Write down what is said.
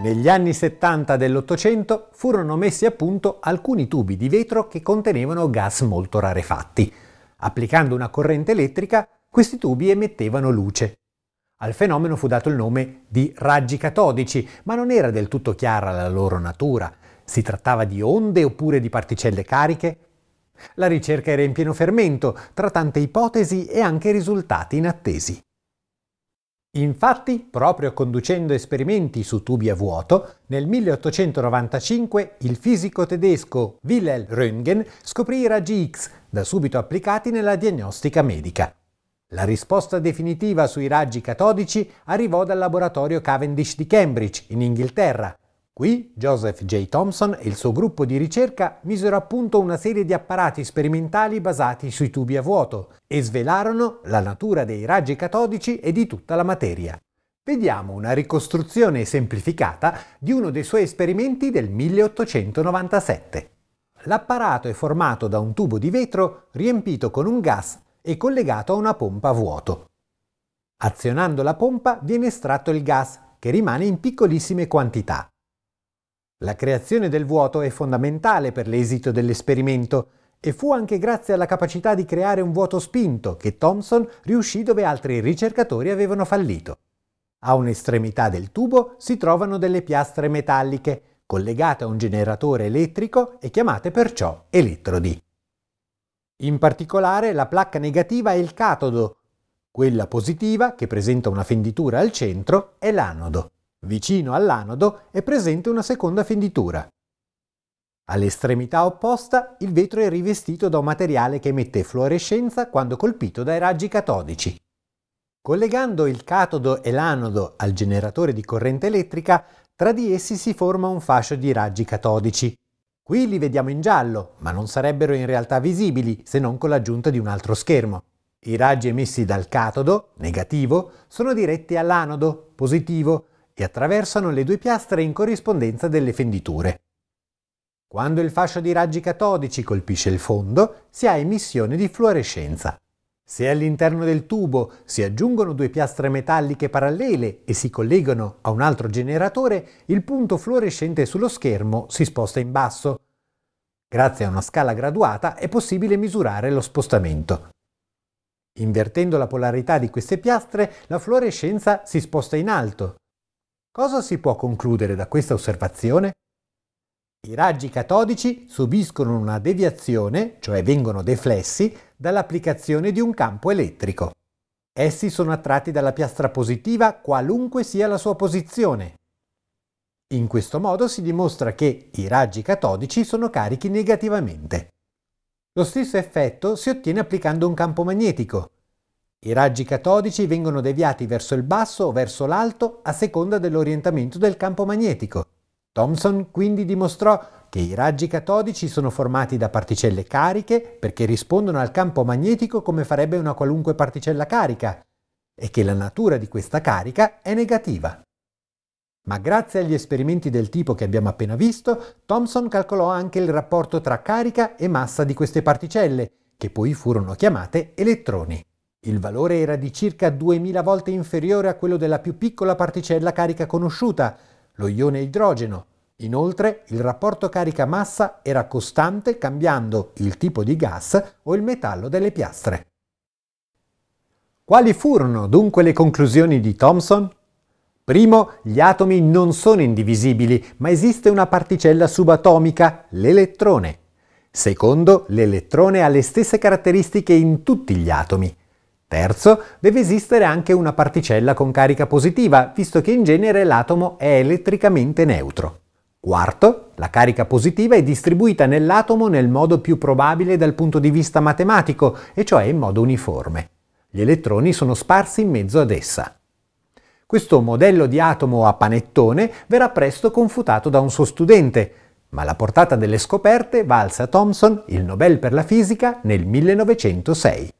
Negli anni 70 dell'Ottocento furono messi a punto alcuni tubi di vetro che contenevano gas molto rarefatti. Applicando una corrente elettrica, questi tubi emettevano luce. Al fenomeno fu dato il nome di raggi catodici, ma non era del tutto chiara la loro natura. Si trattava di onde oppure di particelle cariche? La ricerca era in pieno fermento, tra tante ipotesi e anche risultati inattesi. Infatti, proprio conducendo esperimenti su tubi a vuoto, nel 1895 il fisico tedesco Wilhelm Röntgen scoprì i raggi X, da subito applicati nella diagnostica medica. La risposta definitiva sui raggi catodici arrivò dal laboratorio Cavendish di Cambridge, in Inghilterra, Qui Joseph J. Thompson e il suo gruppo di ricerca misero a punto una serie di apparati sperimentali basati sui tubi a vuoto e svelarono la natura dei raggi catodici e di tutta la materia. Vediamo una ricostruzione semplificata di uno dei suoi esperimenti del 1897. L'apparato è formato da un tubo di vetro riempito con un gas e collegato a una pompa a vuoto. Azionando la pompa viene estratto il gas, che rimane in piccolissime quantità. La creazione del vuoto è fondamentale per l'esito dell'esperimento e fu anche grazie alla capacità di creare un vuoto spinto che Thomson riuscì dove altri ricercatori avevano fallito. A un'estremità del tubo si trovano delle piastre metalliche collegate a un generatore elettrico e chiamate perciò elettrodi. In particolare la placca negativa è il catodo, quella positiva, che presenta una fenditura al centro, è l'anodo. Vicino all'anodo è presente una seconda fenditura. All'estremità opposta il vetro è rivestito da un materiale che emette fluorescenza quando colpito dai raggi catodici. Collegando il catodo e l'anodo al generatore di corrente elettrica, tra di essi si forma un fascio di raggi catodici. Qui li vediamo in giallo, ma non sarebbero in realtà visibili se non con l'aggiunta di un altro schermo. I raggi emessi dal catodo, negativo, sono diretti all'anodo, positivo, e attraversano le due piastre in corrispondenza delle fenditure. Quando il fascio di raggi catodici colpisce il fondo, si ha emissione di fluorescenza. Se all'interno del tubo si aggiungono due piastre metalliche parallele e si collegano a un altro generatore, il punto fluorescente sullo schermo si sposta in basso. Grazie a una scala graduata è possibile misurare lo spostamento. Invertendo la polarità di queste piastre, la fluorescenza si sposta in alto. Cosa si può concludere da questa osservazione? I raggi catodici subiscono una deviazione, cioè vengono deflessi, dall'applicazione di un campo elettrico. Essi sono attratti dalla piastra positiva qualunque sia la sua posizione. In questo modo si dimostra che i raggi catodici sono carichi negativamente. Lo stesso effetto si ottiene applicando un campo magnetico, i raggi catodici vengono deviati verso il basso o verso l'alto a seconda dell'orientamento del campo magnetico. Thomson quindi dimostrò che i raggi catodici sono formati da particelle cariche perché rispondono al campo magnetico come farebbe una qualunque particella carica e che la natura di questa carica è negativa. Ma grazie agli esperimenti del tipo che abbiamo appena visto, Thomson calcolò anche il rapporto tra carica e massa di queste particelle, che poi furono chiamate elettroni. Il valore era di circa 2000 volte inferiore a quello della più piccola particella carica conosciuta, lo ione idrogeno. Inoltre, il rapporto carica-massa era costante cambiando il tipo di gas o il metallo delle piastre. Quali furono dunque le conclusioni di Thomson? Primo, gli atomi non sono indivisibili, ma esiste una particella subatomica, l'elettrone. Secondo, l'elettrone ha le stesse caratteristiche in tutti gli atomi. Terzo, deve esistere anche una particella con carica positiva, visto che in genere l'atomo è elettricamente neutro. Quarto, la carica positiva è distribuita nell'atomo nel modo più probabile dal punto di vista matematico, e cioè in modo uniforme. Gli elettroni sono sparsi in mezzo ad essa. Questo modello di atomo a panettone verrà presto confutato da un suo studente, ma la portata delle scoperte valse a Thomson il Nobel per la fisica nel 1906.